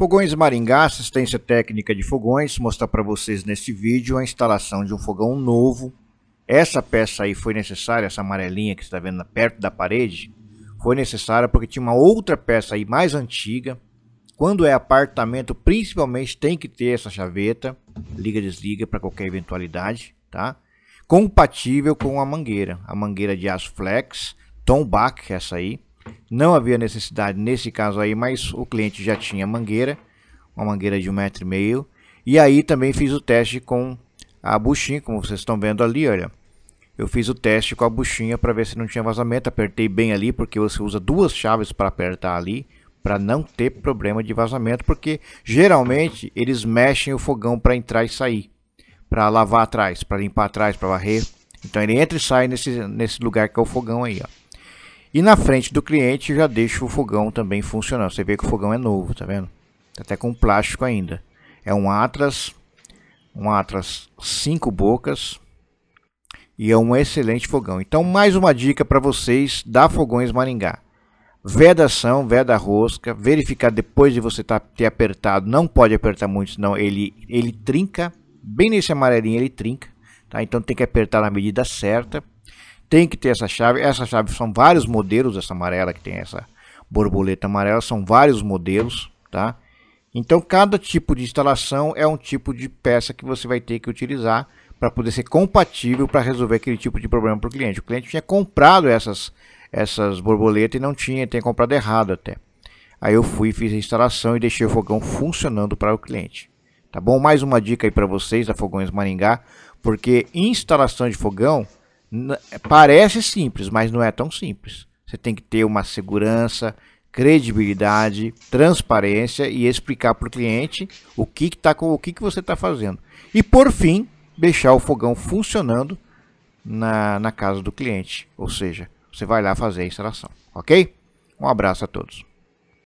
Fogões Maringá, assistência técnica de fogões, mostrar para vocês nesse vídeo a instalação de um fogão novo. Essa peça aí foi necessária, essa amarelinha que você está vendo perto da parede, foi necessária porque tinha uma outra peça aí mais antiga. Quando é apartamento, principalmente tem que ter essa chaveta, liga desliga para qualquer eventualidade, tá? Compatível com a mangueira, a mangueira de aço flex, Tombach, essa aí, não havia necessidade nesse caso aí, mas o cliente já tinha mangueira, uma mangueira de um metro e meio. E aí também fiz o teste com a buchinha, como vocês estão vendo ali, olha. Eu fiz o teste com a buchinha para ver se não tinha vazamento, apertei bem ali, porque você usa duas chaves para apertar ali, para não ter problema de vazamento, porque geralmente eles mexem o fogão para entrar e sair, para lavar atrás, para limpar atrás, para varrer. Então ele entra e sai nesse, nesse lugar que é o fogão aí, ó. E na frente do cliente já deixa o fogão também funcionando. Você vê que o fogão é novo, tá vendo? Tá até com plástico ainda. É um Atlas, um Atlas 5 bocas e é um excelente fogão. Então mais uma dica para vocês da Fogões Maringá. Vedação, veda rosca, verificar depois de você tá, ter apertado, não pode apertar muito senão ele, ele trinca, bem nesse amarelinho ele trinca, tá? então tem que apertar na medida certa tem que ter essa chave. Essa chave são vários modelos, essa amarela que tem essa borboleta amarela, são vários modelos, tá? Então cada tipo de instalação é um tipo de peça que você vai ter que utilizar para poder ser compatível para resolver aquele tipo de problema para o cliente. O cliente tinha comprado essas, essas borboletas e não tinha, tem comprado errado até. Aí eu fui, fiz a instalação e deixei o fogão funcionando para o cliente. Tá bom? Mais uma dica aí para vocês da Fogões Maringá, porque instalação de fogão Parece simples, mas não é tão simples. Você tem que ter uma segurança, credibilidade, transparência e explicar para o cliente o que, que, tá, o que, que você está fazendo. E por fim, deixar o fogão funcionando na, na casa do cliente. Ou seja, você vai lá fazer a instalação. Ok? Um abraço a todos.